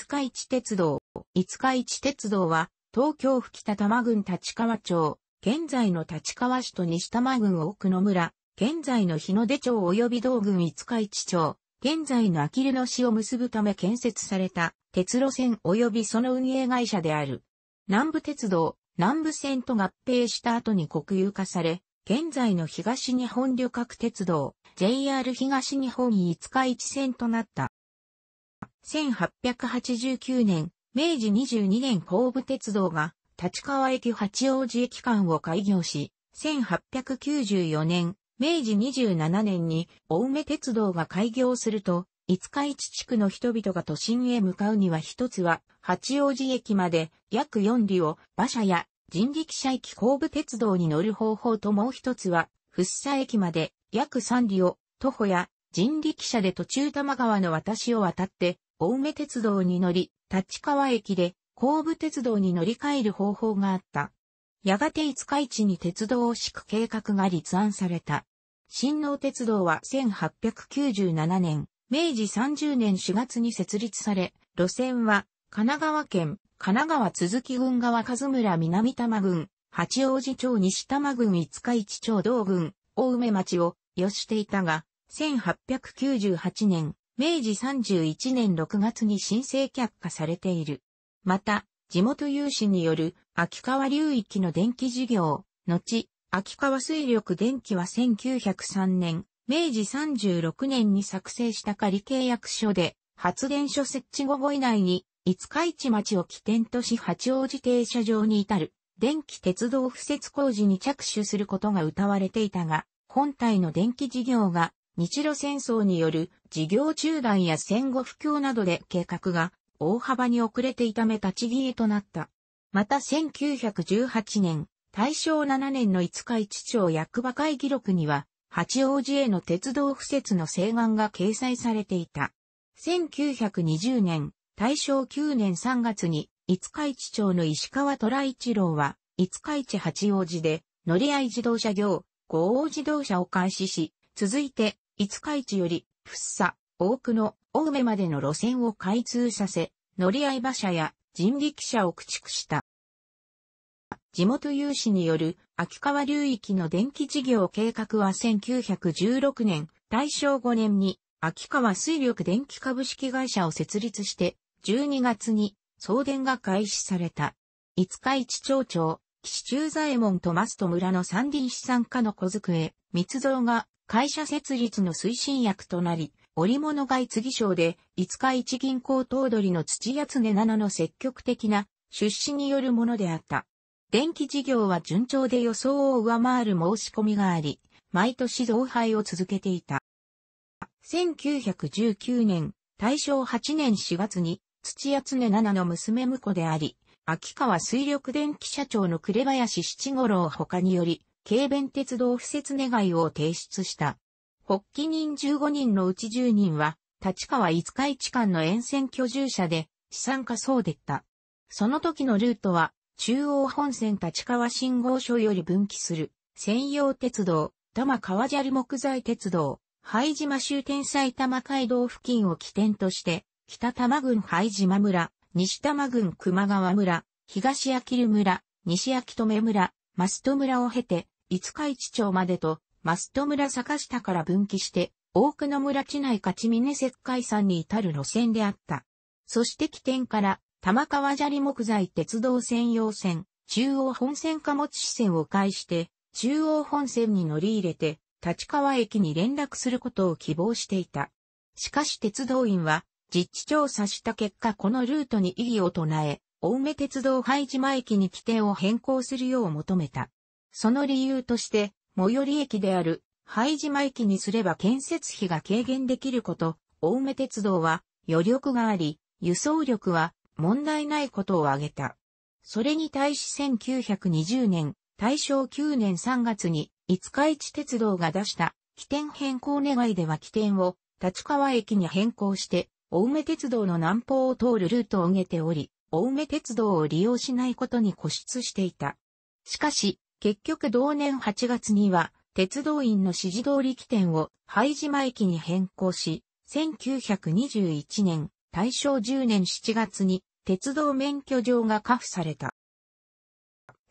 五日市鉄道。五日市鉄道は、東京吹田多摩郡立川町、現在の立川市と西多摩郡奥野村、現在の日の出町及び道郡五日市町、現在の秋留の野市を結ぶため建設された鉄路線及びその運営会社である。南部鉄道、南部線と合併した後に国有化され、現在の東日本旅客鉄道、JR 東日本五日市線となった。1889年、明治22年神戸鉄道が、立川駅八王子駅間を開業し、1894年、明治27年に青梅鉄道が開業すると、五日市地区の人々が都心へ向かうには一つは、八王子駅まで約4里を馬車や人力車駅神戸鉄道に乗る方法ともう一つは、福生駅まで約3里を徒歩や人力車で途中玉川の私を渡って青梅鉄道に乗り、立川駅で後部鉄道に乗り換える方法があった。やがて五日市に鉄道を敷く計画が立案された。新能鉄道は1897年、明治30年4月に設立され、路線は神奈川県、神奈川鈴木郡川和村南多摩郡、八王子町西多摩郡五日市町道郡、大梅町をよしていたが、1898年、明治31年6月に申請却下されている。また、地元有志による秋川流域の電気事業、後、秋川水力電気は1903年、明治36年に作成した仮契約書で、発電所設置後後以内に、五日市町を起点とし八王子停車場に至る、電気鉄道敷設工事に着手することが謳われていたが、本体の電気事業が日露戦争による事業中断や戦後不況などで計画が大幅に遅れていため立ち消えとなった。また1918年、大正7年の五日市町役場会議録には、八王子への鉄道敷設の請願が掲載されていた。1920年、大正9年3月に、五日市町の石川虎一郎は、五日市八王子で、乗り合い自動車業、五王自動車を開始し、続いて、五日市より、ふっさ、大久野、青梅までの路線を開通させ、乗り合い馬車や人力車を駆逐した。地元有志による秋川流域の電気事業計画は1916年、大正5年に秋川水力電気株式会社を設立して、12月に送電が開始された。五日市町長、岸中左衛門とマスト村の三輪資産家の小机、密造が会社設立の推進役となり、織物外継賞で、五日市銀行頭取の土屋恒七の積極的な出資によるものであった。電気事業は順調で予想を上回る申し込みがあり、毎年増配を続けていた。1919年、大正8年4月に、土屋恒七の娘婿であり、秋川水力電気社長の紅林七五郎他により、軽便鉄道不設願いを提出した。発起人15人のうち10人は、立川五日市間の沿線居住者で、資産家そうでった。その時のルートは、中央本線立川信号所より分岐する、専用鉄道、多摩川砂利木材鉄道、灰島終点埼玉街道付近を起点として、北多摩郡灰島村、西多摩郡熊川村、東秋留村、西秋留村、増戸村を経て、五日市町までと、増戸村坂下から分岐して、多くの村地内勝峰石灰山に至る路線であった。そして起点から、玉川砂利木材鉄道専用線、中央本線貨物支線を介して、中央本線に乗り入れて、立川駅に連絡することを希望していた。しかし鉄道員は、実地調査した結果このルートに異議を唱え、青梅鉄道廃島駅に起点を変更するよう求めた。その理由として、最寄り駅である廃島駅にすれば建設費が軽減できること、青梅鉄道は余力があり、輸送力は問題ないことを挙げた。それに対し1920年、大正9年3月に、五日市鉄道が出した、起点変更願いでは起点を、立川駅に変更して、青梅鉄道の南方を通るルートを経ており、青梅鉄道を利用しないことに固執していた。しかし、結局同年8月には、鉄道員の指示通り起点を灰島駅に変更し、1921年、大正10年7月に鉄道免許状が下付された。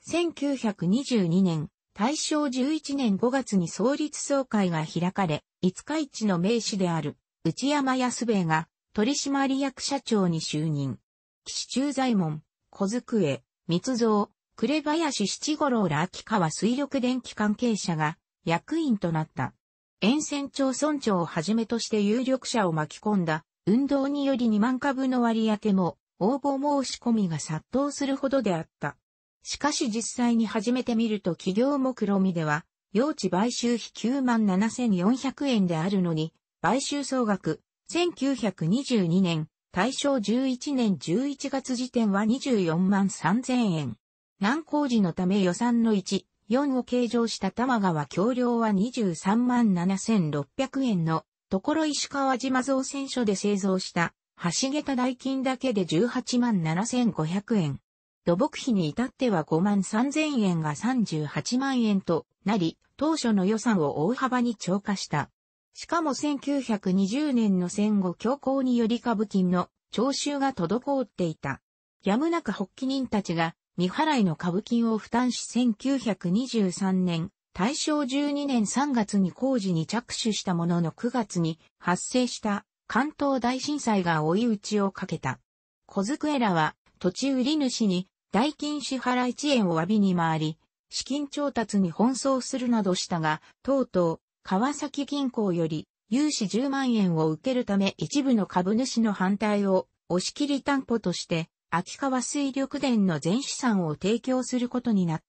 1922年、大正11年5月に創立総会が開かれ、五日市の名士である内山安兵衛が取締役社長に就任。岸中財門、小机、密造、紅林七五郎ら秋川水力電気関係者が役員となった。沿線町村長をはじめとして有力者を巻き込んだ運動により2万株の割り当ても応募申し込みが殺到するほどであった。しかし実際に始めてみると企業目論みでは、用地買収費9万7400円であるのに、買収総額1922年、大正11年11月時点は24万3000円。難工事のため予算の1、4を計上した玉川橋梁は23万7600円のところ石川島造船所で製造した橋桁代金だけで18万7500円。土木費に至っては5万3000円が38万円となり、当初の予算を大幅に超過した。しかも1920年の戦後強行により歌舞伎の徴収が滞っていた。やむなく発起人たちが未払いの歌舞伎を負担し1923年、大正12年3月に工事に着手したものの9月に発生した関東大震災が追い打ちをかけた。小机らは土地売り主に代金支払い遅延を詫びに回り、資金調達に奔走するなどしたが、とうとう川崎銀行より融資10万円を受けるため一部の株主の反対を押し切り担保として、秋川水力電の全資産を提供することになっ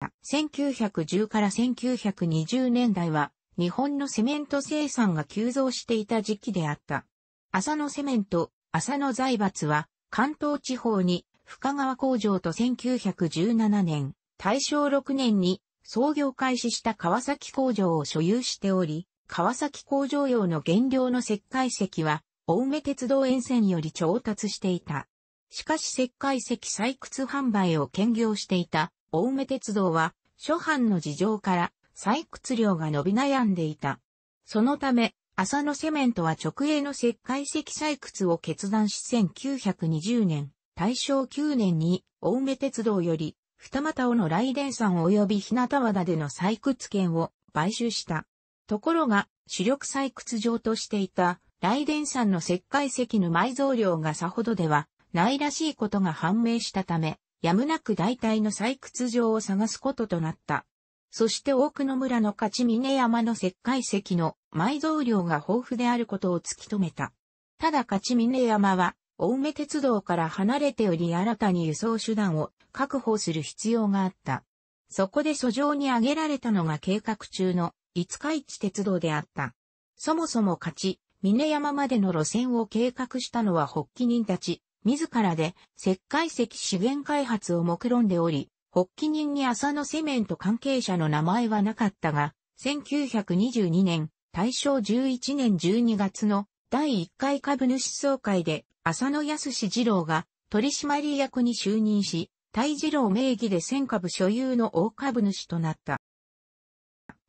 た。1910から1920年代は、日本のセメント生産が急増していた時期であった。浅野セメント、浅野財閥は、関東地方に深川工場と1917年、大正6年に創業開始した川崎工場を所有しており、川崎工場用の原料の石灰石は、青梅鉄道沿線より調達していた。しかし石灰石採掘販売を兼業していた青梅鉄道は、諸藩の事情から採掘量が伸び悩んでいた。そのため、浅野セメントは直営の石灰石採掘を決断し1920年、大正9年に青梅鉄道より二股尾の雷電山及び日向和田での採掘権を買収した。ところが、主力採掘場としていた雷電山の石灰石の埋蔵量がさほどではないらしいことが判明したため、やむなく大体の採掘場を探すこととなった。そして多くの村の勝ち峰山の石灰石の埋蔵量が豊富であることを突き止めた。ただ勝峰山は青梅鉄道から離れており新たに輸送手段を確保する必要があった。そこで訴状に挙げられたのが計画中の五日市鉄道であった。そもそも勝ち、峰山までの路線を計画したのは発起人たち、自らで石灰石資源開発を目論んでおり、発起人に浅野セメント関係者の名前はなかったが、1922年、大正11年12月の第1回株主総会で浅野康二郎が取締役に就任し、大二郎名義で1000株所有の大株主となった。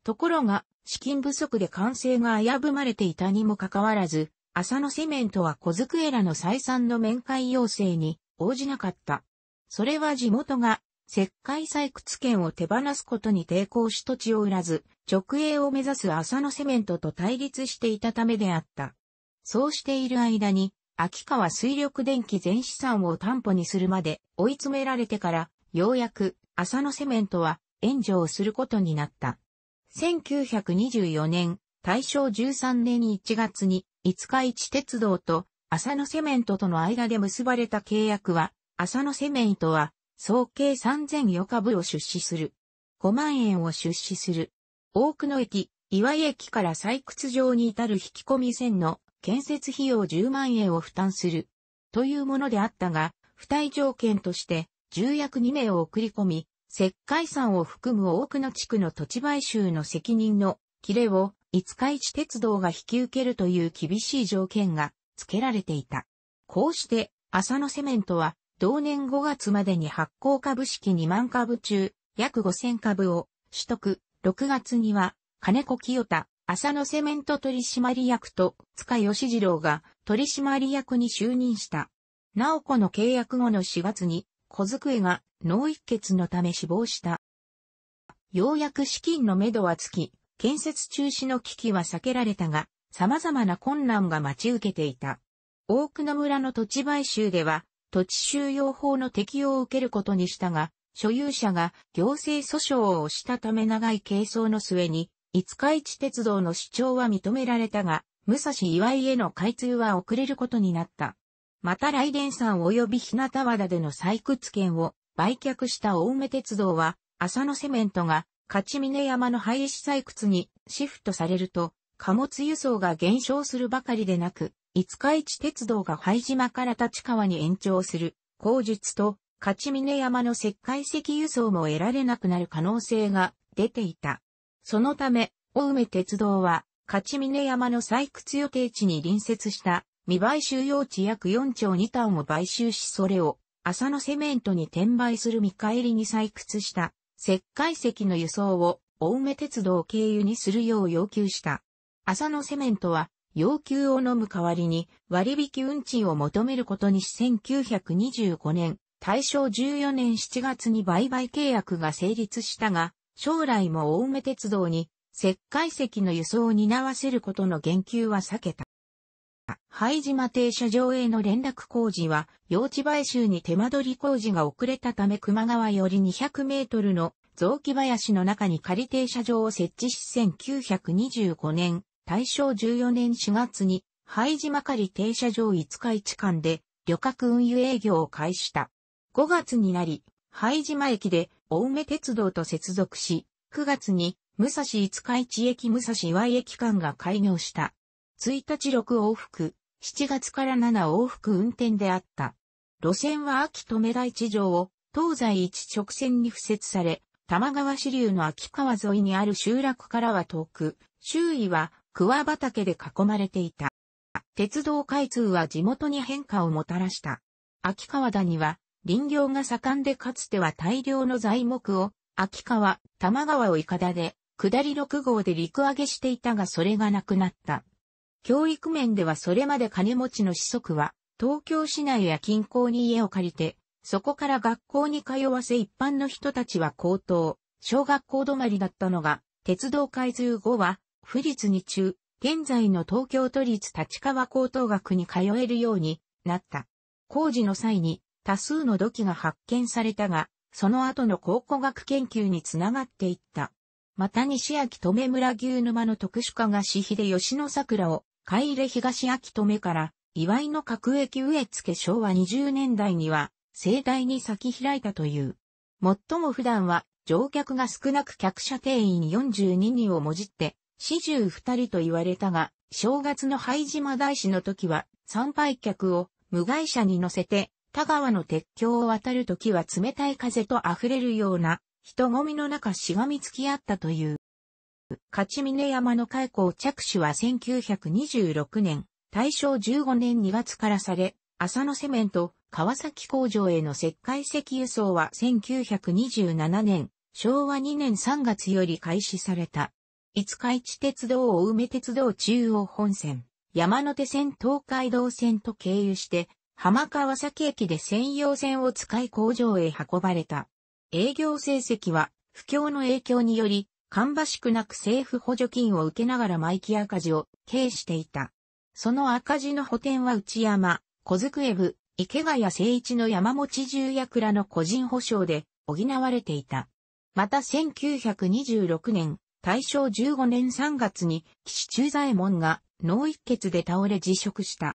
ところが、資金不足で完成が危ぶまれていたにもかかわらず、浅野セメントは小机らの再三の面会要請に応じなかった。それは地元が石灰採掘権を手放すことに抵抗し土地を売らず、直営を目指す浅野セメントと対立していたためであった。そうしている間に、秋川水力電気全資産を担保にするまで追い詰められてから、ようやく浅野セメントは援助をすることになった。1924年、大正13年1月に五日市鉄道と浅野セメントとの間で結ばれた契約は、浅野セメントは総計3004株を出資する。5万円を出資する。多くの駅、岩井駅から採掘場に至る引き込み線の建設費用10万円を負担する、というものであったが、付帯条件として重役2名を送り込み、石灰山を含む多くの地区の土地買収の責任の切れを五日市鉄道が引き受けるという厳しい条件が付けられていた。こうして、浅野セメントは同年5月までに発行株式2万株中約5000株を取得、6月には金子清田、浅野セメント取締役と塚義次郎が取締役に就任した。なおの契約後の4月に小机が脳一血のため死亡した。ようやく資金の目処はつき、建設中止の危機は避けられたが、様々な困難が待ち受けていた。多くの村の土地買収では、土地収容法の適用を受けることにしたが、所有者が行政訴訟をしたため長い係争の末に、五日市鉄道の主張は認められたが、武蔵岩井への開通は遅れることになった。また雷電山及び日向和田での採掘権を売却した青梅鉄道は、浅野セメントが勝峰山の廃止採掘にシフトされると、貨物輸送が減少するばかりでなく、五日市鉄道が灰島から立川に延長する、口述と、勝峰山の石灰石輸送も得られなくなる可能性が出ていた。そのため、青梅鉄道は、勝峰山の採掘予定地に隣接した未買収用地約4兆2単を買収しそれを浅野セメントに転売する見返りに採掘した石灰石の輸送を青梅鉄道経由にするよう要求した。浅野セメントは要求を飲む代わりに割引運賃を求めることにし1925年、大正14年7月に売買契約が成立したが、将来も青梅鉄道に石灰石の輸送を担わせることの言及は避けた。灰島停車場への連絡工事は、用地買収に手間取り工事が遅れたため熊川より200メートルの雑木林の中に仮停車場を設置し1925年、大正14年4月に、灰島仮停車場5日市間で旅客運輸営業を開始した。5月になり、灰島駅で青梅鉄道と接続し、9月に武蔵五日市駅武蔵岩井駅間が開業した。1日6往復、7月から7往復運転であった。路線は秋留大地上を東西一直線に付設され、玉川支流の秋川沿いにある集落からは遠く、周囲は桑畑で囲まれていた。鉄道開通は地元に変化をもたらした。秋川谷は林業が盛んでかつては大量の材木を、秋川、玉川をいかだで、下り6号で陸揚げしていたがそれがなくなった。教育面ではそれまで金持ちの子息は、東京市内や近郊に家を借りて、そこから学校に通わせ一般の人たちは高等、小学校止まりだったのが、鉄道開通後は、府立に中、現在の東京都立立川高等学に通えるようになった。工事の際に、多数の土器が発見されたが、その後の考古学研究につながっていった。また西秋留村牛沼の特殊化が私費で吉野桜を、海入れ東秋留から、祝いの各駅植え付け昭和20年代には、盛大に咲き開いたという。最も普段は、乗客が少なく客車定員42人をもじって、四十二人と言われたが、正月の灰島大師の時は、参拝客を無害者に乗せて、田川の鉄橋を渡るときは冷たい風と溢れるような人混みの中しがみつき合ったという。勝峰山の開港着手は1926年、大正15年2月からされ、浅野セメント、川崎工場への石灰石輸送は1927年、昭和2年3月より開始された。五日市鉄道を梅鉄道中央本線、山手線東海道線と経由して、浜川崎駅で専用線を使い工場へ運ばれた。営業成績は不況の影響により、芳しくなく政府補助金を受けながら毎期赤字を経営していた。その赤字の補填は内山、小机部、池谷誠一の山持重役らの個人保証で補われていた。また1926年、大正15年3月に岸中左衛門が脳一血で倒れ辞職した。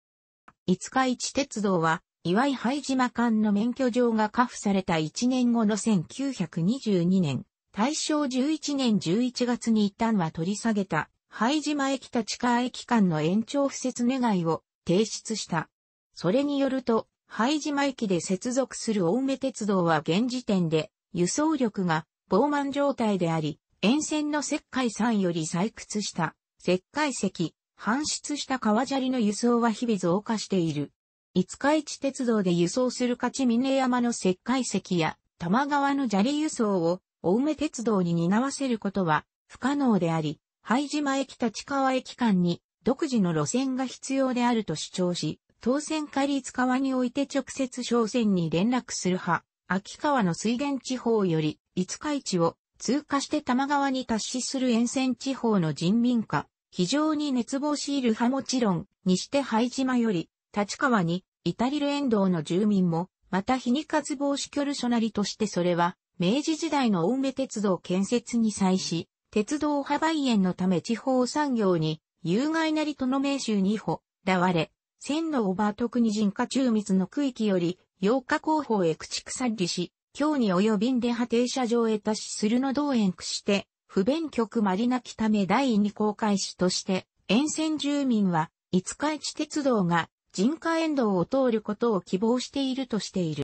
五日市鉄道は、岩井灰島間の免許状が下付された1年後の1922年、大正11年11月に一旦は取り下げた、灰島駅立川駅間の延長不設願いを提出した。それによると、灰島駅で接続する青梅鉄道は現時点で輸送力が膨慢状態であり、沿線の石灰山より採掘した石灰石、搬出した川砂利の輸送は日々増加している。五日市鉄道で輸送する勝峰山の石灰石や多摩川の砂利輸送を青梅鉄道に担わせることは不可能であり、灰島駅立川駅間に独自の路線が必要であると主張し、当選下立川において直接商船に連絡する派、秋川の水源地方より五日市を通過して多摩川に達しする沿線地方の人民化、非常に熱望しいるはもちろん、にして拝島より、立川に、至りる遠道の住民も、また日に活防止距離所なりとしてそれは、明治時代の青梅鉄道建設に際し、鉄道派外園のため地方産業に、有害なりとの名州に歩、だわれ、千のオーバー特に人化中密の区域より、八日後方へ駆逐去りし、今日に及びんで派停車場へ達しするの同園区して、不便局マリナ北目第二公開市として、沿線住民は、五日市鉄道が人家沿道を通ることを希望しているとしている。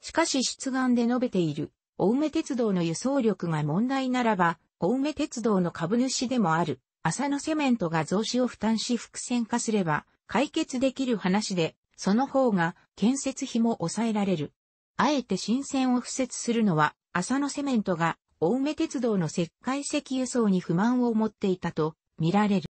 しかし出願で述べている、青梅鉄道の輸送力が問題ならば、青梅鉄道の株主でもある、浅野セメントが増資を負担し伏線化すれば、解決できる話で、その方が建設費も抑えられる。あえて新線を付設するのは、浅野セメントが青梅鉄道の石灰石輸送に不満を持っていたと見られる。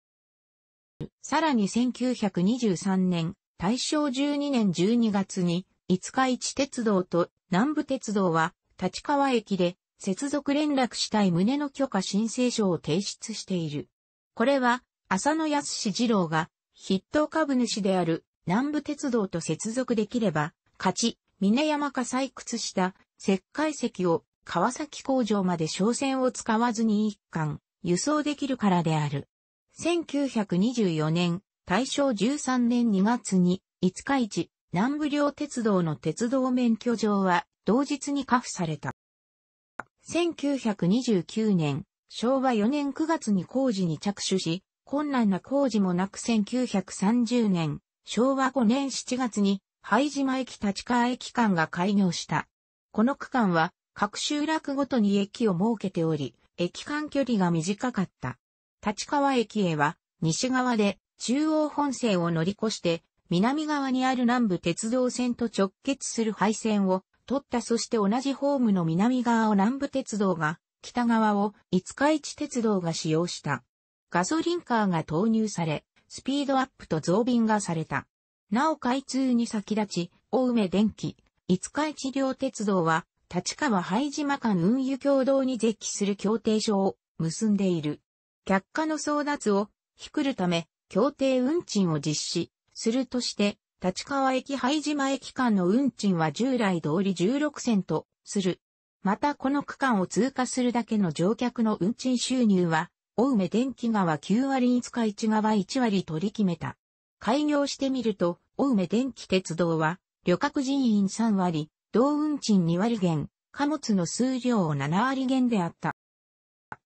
さらに1923年、大正12年12月に、五日市鉄道と南部鉄道は立川駅で接続連絡したい旨の許可申請書を提出している。これは浅野康二郎が筆頭株主である南部鉄道と接続できれば、勝ち、峰山か採掘した石灰石を川崎工場まで商船を使わずに一貫、輸送できるからである。1924年、大正13年2月に、五日市、南部両鉄道の鉄道免許状は、同日にカ付された。1929年、昭和4年9月に工事に着手し、困難な工事もなく1930年、昭和5年7月に、灰島駅立川駅間が開業した。この区間は、各集落ごとに駅を設けており、駅間距離が短かった。立川駅へは、西側で中央本線を乗り越して、南側にある南部鉄道線と直結する廃線を取ったそして同じホームの南側を南部鉄道が、北側を五日市鉄道が使用した。ガソリンカーが投入され、スピードアップと増便がされた。なお開通に先立ち、大梅電気、五日市両鉄道は立川拝島間運輸協同に絶起する協定書を結んでいる。却下の争奪を引くるため、協定運賃を実施するとして、立川駅拝島駅間の運賃は従来通り16銭とする。またこの区間を通過するだけの乗客の運賃収入は、青梅電気川9割に使い1側1割取り決めた。開業してみると、青梅電気鉄道は、旅客人員3割、同運賃2割減、貨物の数量を7割減であった。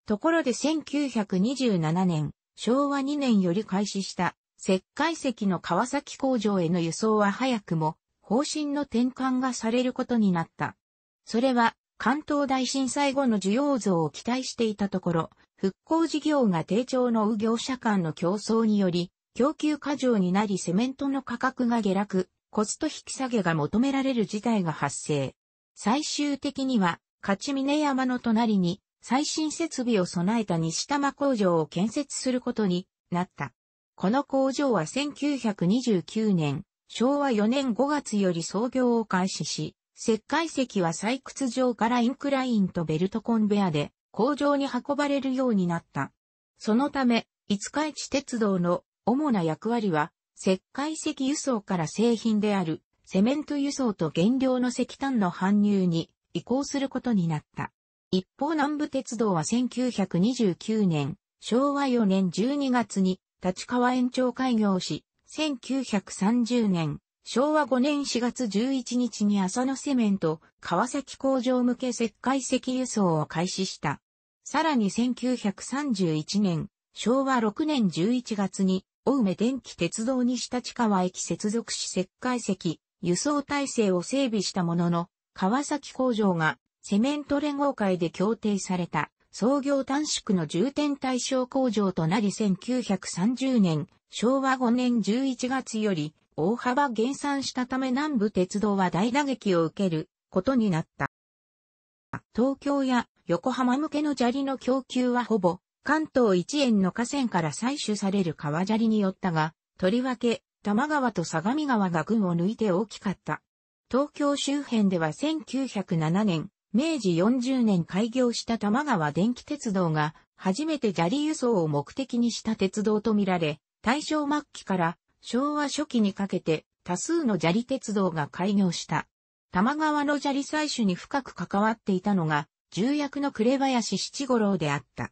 ところで1927年、昭和2年より開始した石灰石の川崎工場への輸送は早くも方針の転換がされることになった。それは関東大震災後の需要増を期待していたところ、復興事業が低調の右業者間の競争により、供給過剰になりセメントの価格が下落、コスト引き下げが求められる事態が発生。最終的には、勝峰山の隣に最新設備を備えた西玉工場を建設することになった。この工場は1929年、昭和4年5月より創業を開始し、石灰石は採掘場からインクラインとベルトコンベアで工場に運ばれるようになった。そのため、五日市鉄道の主な役割は石灰石輸送から製品であるセメント輸送と原料の石炭の搬入に移行することになった。一方南部鉄道は1929年、昭和4年12月に立川延長開業し、1930年、昭和5年4月11日に浅野セメント、川崎工場向け石灰石輸送を開始した。さらに1931年、昭和6年11月に青梅電気鉄道西立川駅接続し石灰石、輸送体制を整備したものの、川崎工場がセメント連合会で協定された創業短縮の重点対象工場となり1930年、昭和5年11月より大幅減産したため南部鉄道は大打撃を受けることになった。東京や横浜向けの砂利の供給はほぼ関東一円の河川から採取される川砂利によったが、とりわけ、多摩川と相模川が群を抜いて大きかった。東京周辺では1907年、明治40年開業した多摩川電気鉄道が、初めて砂利輸送を目的にした鉄道とみられ、大正末期から昭和初期にかけて多数の砂利鉄道が開業した。多摩川の砂利採取に深く関わっていたのが、重役の紅林七五郎であった。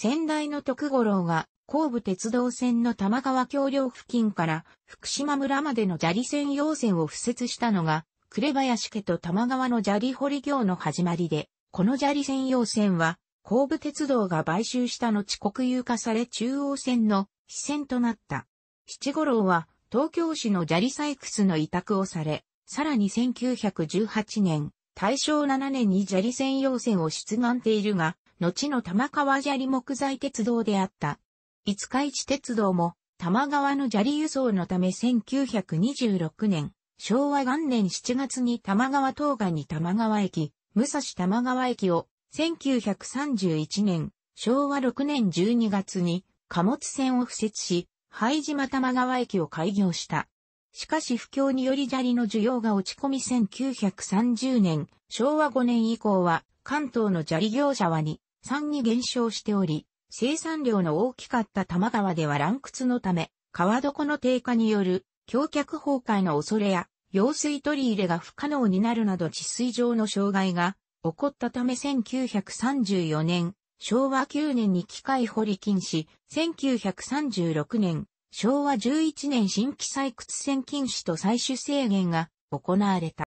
先代の徳五郎が、後部鉄道線の玉川橋梁付近から福島村までの砂利線要線を敷設したのが、紅林家と玉川の砂利掘り業の始まりで、この砂利線要線は、後部鉄道が買収した後国有化され中央線の支線となった。七五郎は東京市の砂利採掘の委託をされ、さらに1918年、大正7年に砂利専用線を出願ているが、後の玉川砂利木材鉄道であった。五日市鉄道も、玉川の砂利輸送のため1926年、昭和元年7月に玉川東岸に玉川駅、武蔵玉川駅を、1931年、昭和6年12月に貨物船を付設し、灰島玉川駅を開業した。しかし不況により砂利の需要が落ち込み1930年、昭和5年以降は、関東の砂利業者は2、3に減少しており、生産量の大きかった玉川では乱屈のため、川床の低下による橋脚崩壊の恐れや、用水取り入れが不可能になるなど治水上の障害が起こったため1934年、昭和9年に機械掘り禁止、1936年、昭和11年新規採掘船禁止と採取制限が行われた。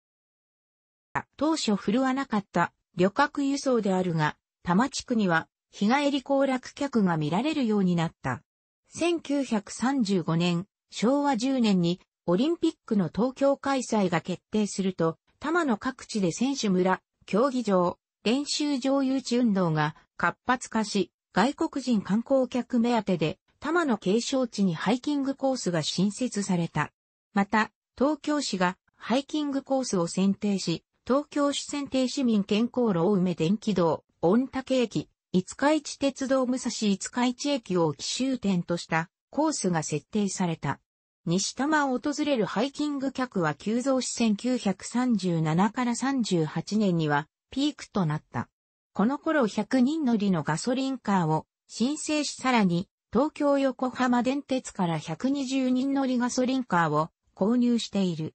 当初振るわなかった旅客輸送であるが、多摩地区には日帰り行楽客が見られるようになった。1935年、昭和10年にオリンピックの東京開催が決定すると、多摩の各地で選手村、競技場、練習場誘致運動が活発化し、外国人観光客目当てで多摩の景勝地にハイキングコースが新設された。また、東京市がハイキングコースを選定し、東京市選定市民健康路を埋め電気道、御嶽駅、五日市鉄道武蔵五日市駅を奇襲点としたコースが設定された。西多摩を訪れるハイキング客は急増し1937から38年にはピークとなった。この頃100人乗りのガソリンカーを申請しさらに東京横浜電鉄から120人乗りガソリンカーを購入している。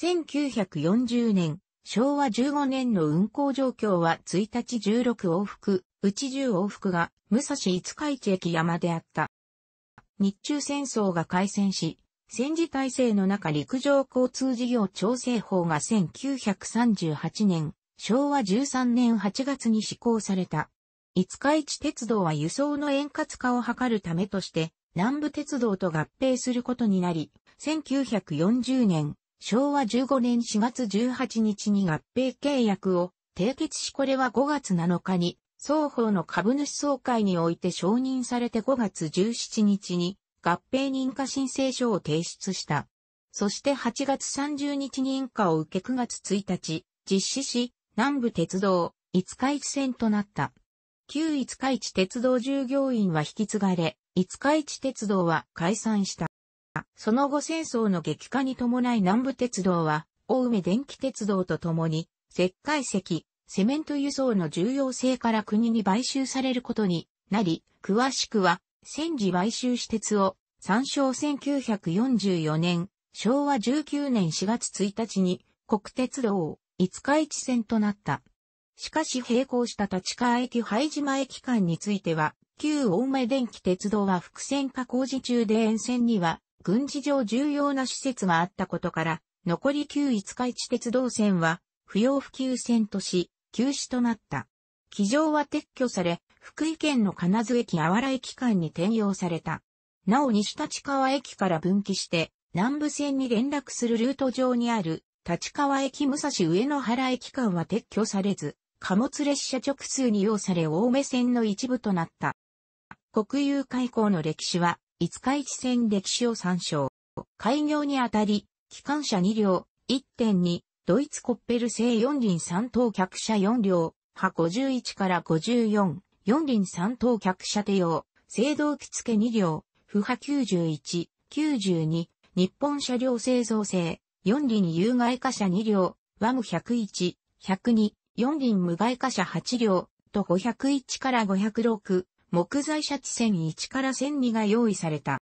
1940年、昭和15年の運行状況は1日16往復、うち10往復が武蔵五日市駅山であった。日中戦争が開戦し、戦時体制の中陸上交通事業調整法が1938年、昭和13年8月に施行された。五日市鉄道は輸送の円滑化を図るためとして、南部鉄道と合併することになり、1940年、昭和15年4月18日に合併契約を締結しこれは5月7日に双方の株主総会において承認されて5月17日に合併認可申請書を提出した。そして8月30日認可を受け9月1日実施し、南部鉄道五日市線となった。旧五日市鉄道従業員は引き継がれ、五日市鉄道は解散した。その後戦争の激化に伴い南部鉄道は、大梅電気鉄道と共に、石灰石、セメント輸送の重要性から国に買収されることになり、詳しくは、戦時買収私鉄を、参照1944年、昭和19年4月1日に、国鉄道五日市線となった。しかし並行した立川駅灰島駅間については、旧青梅電気鉄道は伏線化工事中で沿線には軍事上重要な施設があったことから、残り旧五日市鉄道線は不要不急線とし、休止となった。機上は撤去され、福井県の金津駅あ原駅間に転用された。なお西立川駅から分岐して、南部線に連絡するルート上にある、立川駅武蔵上野原駅間は撤去されず、貨物列車直通に要され青梅線の一部となった。国有開港の歴史は、五日市線歴史を参照。開業にあたり、機関車2両、1.2、ドイツコッペル製4輪3等客車4両、派51から54、4輪3等客車手用、制動機付2両、不派91、92、日本車両製造製、4輪有害貨車2両、ワム101、102、4輪無害貨車8両、と501から506、木材シャ線1 0 0 1から1002が用意された。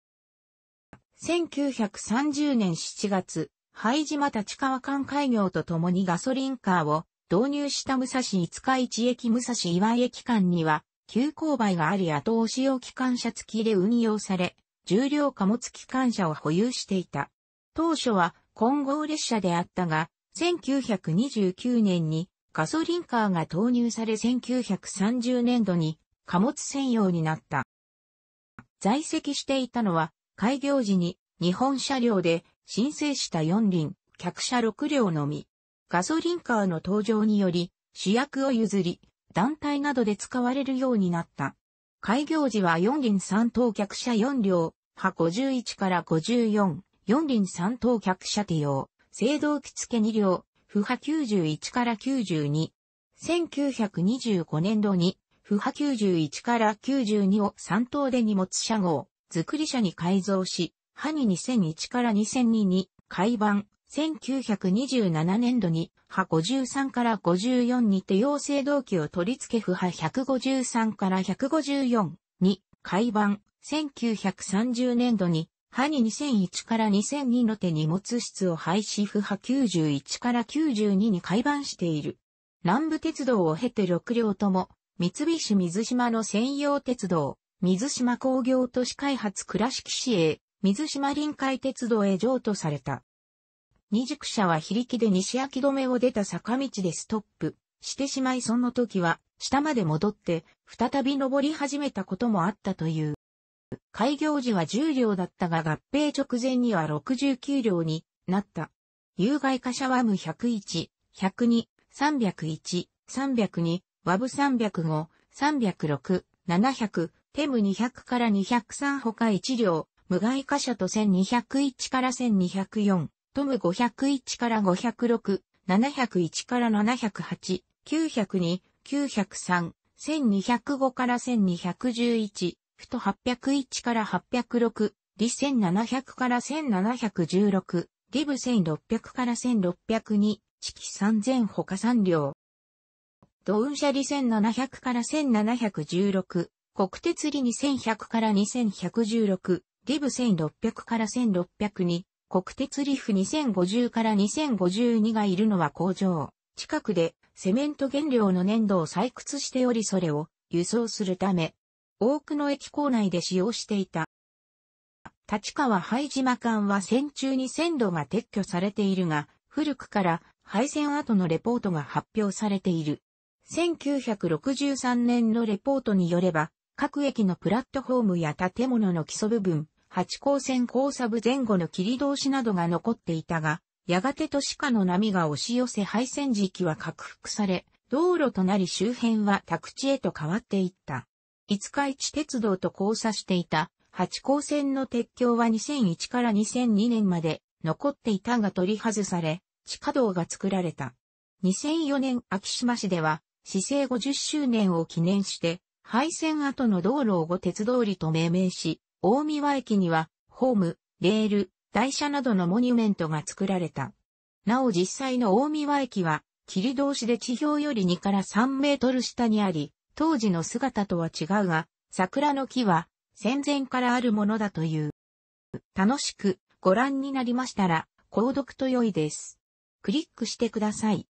1930年7月、灰島立川間開業とともにガソリンカーを導入した武蔵五日市駅武蔵岩井駅間には、急勾配があり後押し用機関車付きで運用され、重量貨物機関車を保有していた。当初は混合列車であったが、1929年にガソリンカーが投入され1930年度に貨物専用になった。在籍していたのは、開業時に日本車両で申請した4輪、客車6両のみ。ガソリンカーの登場により、主役を譲り、団体などで使われるようになった。開業時は4輪3等客車4両、派51から54、4輪3等客車手用、制動機付け2両、不派91から92。1925年度に不破91から92を3等で荷物車号、作り車に改造し、波に2001から2002に、改版、1927年度に、波53から54にて陽性動機を取り付け不破153から154に、改版、1930年度に、波に2001から2002の手荷物室を廃止不破91から92に改版している。南部鉄道を経て6両とも三菱水島の専用鉄道、水島工業都市開発倉敷市へ、水島臨海鉄道へ譲渡された。二軸車は非力で西秋留を出た坂道でストップしてしまいその時は下まで戻って再び登り始めたこともあったという。開業時は10両だったが合併直前には69両になった。有害貨車は無101、102、301、302、ワブ3 0 5 306、700、テム200から203ほか1両、無害貨車と1201から1204、トム501から506、701から708、902、903、1205から1211、ふと801から806、リ1700から1716、リブ1600から1602、チキ3000ほか3両、ドウンシャリ1700から1716、国鉄リ2100から2116、リブ1600から1602、国鉄リフ2050から2052がいるのは工場。近くでセメント原料の粘土を採掘しておりそれを輸送するため、多くの駅構内で使用していた。立川灰島間は戦中に線路が撤去されているが、古くから廃線後のレポートが発表されている。1963年のレポートによれば、各駅のプラットフォームや建物の基礎部分、八高線交差部前後の切り通しなどが残っていたが、やがて都市化の波が押し寄せ廃線時期は拡幅され、道路となり周辺は宅地へと変わっていった。五日市鉄道と交差していた八高線の鉄橋は2001から2002年まで残っていたが取り外され、地下道が作られた。2004年秋島市では市政50周年を記念して、廃線跡の道路を後鉄通りと命名し、大宮駅には、ホーム、レール、台車などのモニュメントが作られた。なお実際の大宮駅は、霧通しで地表より2から3メートル下にあり、当時の姿とは違うが、桜の木は戦前からあるものだという。楽しくご覧になりましたら、購読と良いです。クリックしてください。